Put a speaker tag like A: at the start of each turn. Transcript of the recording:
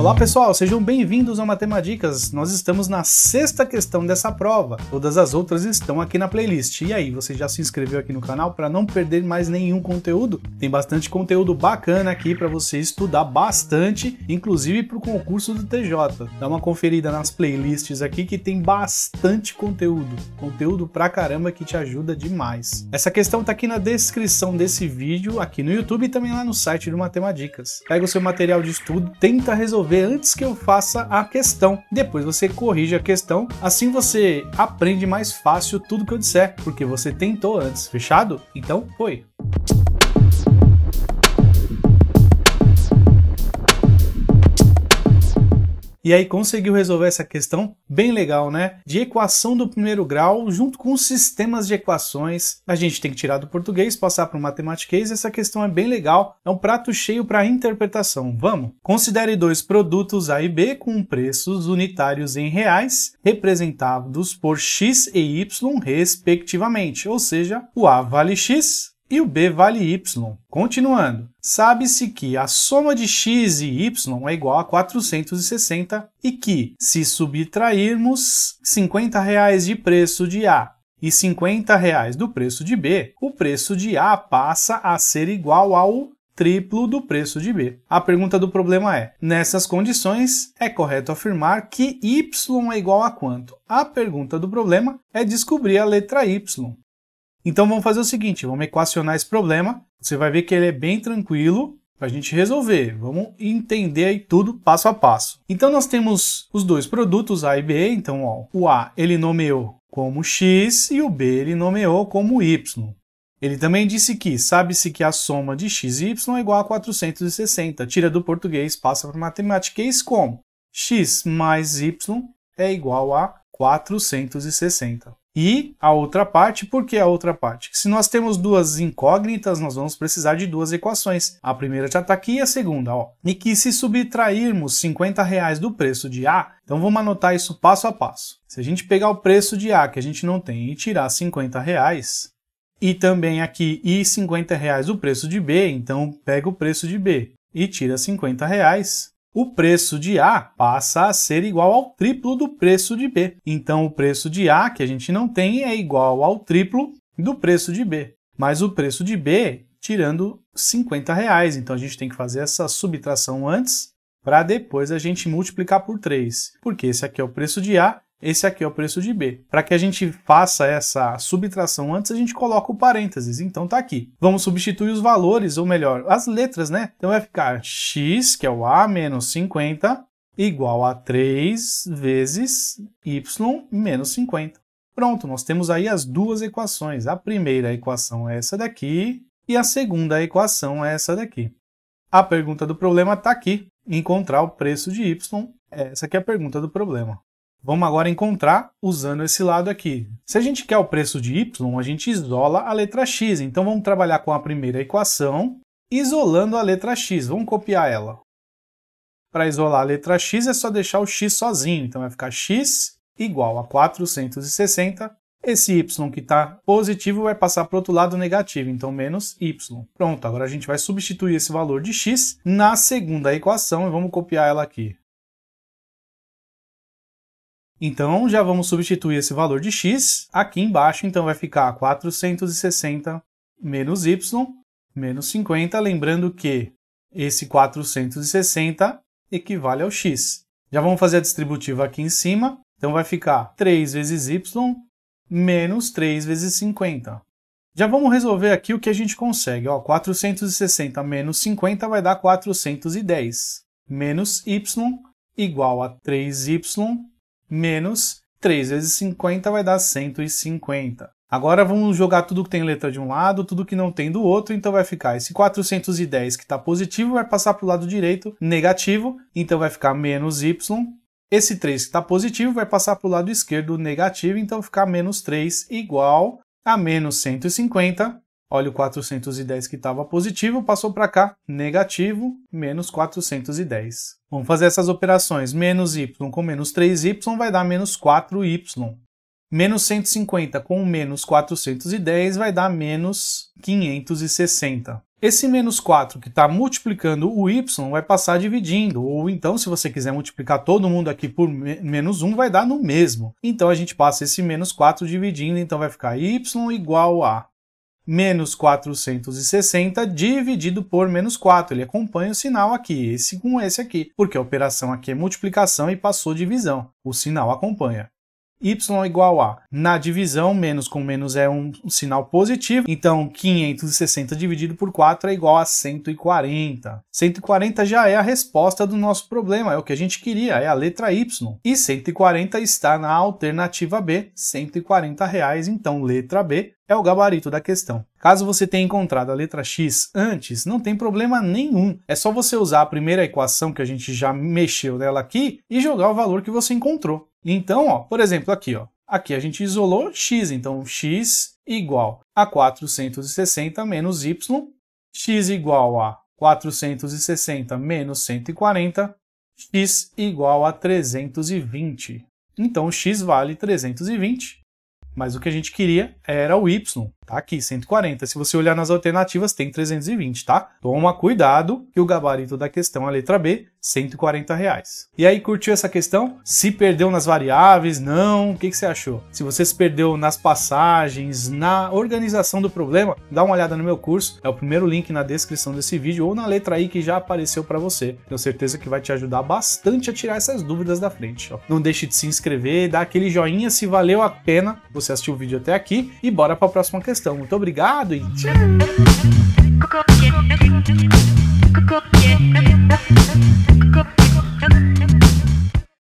A: Olá pessoal, sejam bem-vindos ao Matemadicas. Nós estamos na sexta questão dessa prova. Todas as outras estão aqui na playlist. E aí, você já se inscreveu aqui no canal para não perder mais nenhum conteúdo? Tem bastante conteúdo bacana aqui para você estudar bastante, inclusive para o concurso do TJ. Dá uma conferida nas playlists aqui que tem bastante conteúdo. Conteúdo pra caramba que te ajuda demais. Essa questão tá aqui na descrição desse vídeo, aqui no YouTube e também lá no site do Matemadicas. Pega o seu material de estudo, tenta resolver resolver antes que eu faça a questão. Depois você corrige a questão, assim você aprende mais fácil tudo que eu disser, porque você tentou antes, fechado? Então foi! E aí conseguiu resolver essa questão bem legal, né? De equação do primeiro grau junto com sistemas de equações. A gente tem que tirar do português, passar para o matematiquês. Essa questão é bem legal. É um prato cheio para interpretação. Vamos? Considere dois produtos A e B com preços unitários em reais, representados por x e y, respectivamente. Ou seja, o A vale x e o B vale y. Continuando, sabe-se que a soma de x e y é igual a 460 e que, se subtrairmos R$ 50 reais de preço de A e R$ 50 reais do preço de B, o preço de A passa a ser igual ao triplo do preço de B. A pergunta do problema é: nessas condições, é correto afirmar que y é igual a quanto? A pergunta do problema é descobrir a letra y. Então vamos fazer o seguinte, vamos equacionar esse problema. Você vai ver que ele é bem tranquilo para a gente resolver. Vamos entender aí tudo passo a passo. Então nós temos os dois produtos A e B. Então ó, o A ele nomeou como x e o B ele nomeou como y. Ele também disse que sabe-se que a soma de x e y é igual a 460. Tira do português, passa para matemática. Eis como? x mais y é igual a 460 e a outra parte, por que a outra parte? Se nós temos duas incógnitas, nós vamos precisar de duas equações. A primeira já está aqui e a segunda, ó. E que se subtrairmos 50 reais do preço de A, então vamos anotar isso passo a passo. Se a gente pegar o preço de A que a gente não tem e tirar 50 reais, e também aqui e 50 reais o preço de B, então pega o preço de B e tira 50 reais, o preço de A passa a ser igual ao triplo do preço de B. Então, o preço de A que a gente não tem é igual ao triplo do preço de B, mais o preço de B tirando 50 reais. Então, a gente tem que fazer essa subtração antes para depois a gente multiplicar por 3, porque esse aqui é o preço de A esse aqui é o preço de B. Para que a gente faça essa subtração antes, a gente coloca o parênteses, então tá aqui. Vamos substituir os valores, ou melhor, as letras, né? Então vai ficar x, que é o A, menos 50, igual a 3 vezes y menos 50. Pronto, nós temos aí as duas equações. A primeira equação é essa daqui e a segunda equação é essa daqui. A pergunta do problema está aqui, encontrar o preço de y. Essa aqui é a pergunta do problema. Vamos agora encontrar usando esse lado aqui. Se a gente quer o preço de y, a gente isola a letra x. Então vamos trabalhar com a primeira equação, isolando a letra x. Vamos copiar ela. Para isolar a letra x é só deixar o x sozinho, então vai ficar x igual a 460. Esse y que está positivo vai passar para o outro lado negativo, então menos y. Pronto, agora a gente vai substituir esse valor de x na segunda equação e vamos copiar ela aqui. Então já vamos substituir esse valor de x aqui embaixo, então vai ficar 460 menos y menos 50, lembrando que esse 460 equivale ao x. Já vamos fazer a distributiva aqui em cima, então vai ficar 3 vezes y menos 3 vezes 50. Já vamos resolver aqui o que a gente consegue. Ó, 460 menos 50 vai dar 410, menos y igual a 3y menos 3 vezes 50 vai dar 150. Agora vamos jogar tudo que tem letra de um lado, tudo que não tem do outro, então vai ficar esse 410 que está positivo vai passar para o lado direito negativo, então vai ficar menos y. Esse 3 que está positivo vai passar para o lado esquerdo negativo, então ficar menos 3 igual a menos 150 Olha o 410 que estava positivo, passou para cá, negativo, menos 410. Vamos fazer essas operações. Menos y com menos 3y vai dar menos 4y. Menos 150 com menos 410 vai dar menos 560. Esse menos 4 que está multiplicando o y vai passar dividindo, ou então, se você quiser multiplicar todo mundo aqui por menos 1, vai dar no mesmo. Então, a gente passa esse menos 4 dividindo, então vai ficar y igual a menos 460 dividido por menos 4. Ele acompanha o sinal aqui, esse com esse aqui, porque a operação aqui é multiplicação e passou divisão. O sinal acompanha y igual a, na divisão, menos com menos é um, sinal positivo, então 560 dividido por 4 é igual a 140. 140 já é a resposta do nosso problema, é o que a gente queria, é a letra y. E 140 está na alternativa B, 140 reais, então letra B, é o gabarito da questão. Caso você tenha encontrado a letra x antes, não tem problema nenhum. É só você usar a primeira equação que a gente já mexeu nela aqui e jogar o valor que você encontrou. Então, ó, por exemplo, aqui, ó, aqui a gente isolou x, então x igual a 460 menos y, x igual a 460 menos 140, x igual a 320. Então, x vale 320 mas o que a gente queria era o Y, tá aqui, 140. Se você olhar nas alternativas, tem 320, tá? Toma cuidado que o gabarito da questão, a letra B, 140 reais. E aí, curtiu essa questão? Se perdeu nas variáveis? Não? O que, que você achou? Se você se perdeu nas passagens, na organização do problema, dá uma olhada no meu curso, é o primeiro link na descrição desse vídeo ou na letra I que já apareceu para você. Tenho certeza que vai te ajudar bastante a tirar essas dúvidas da frente. Ó. Não deixe de se inscrever, dar aquele joinha se valeu a pena você assistiu o vídeo até aqui e bora para a próxima questão. Muito obrigado e tchau!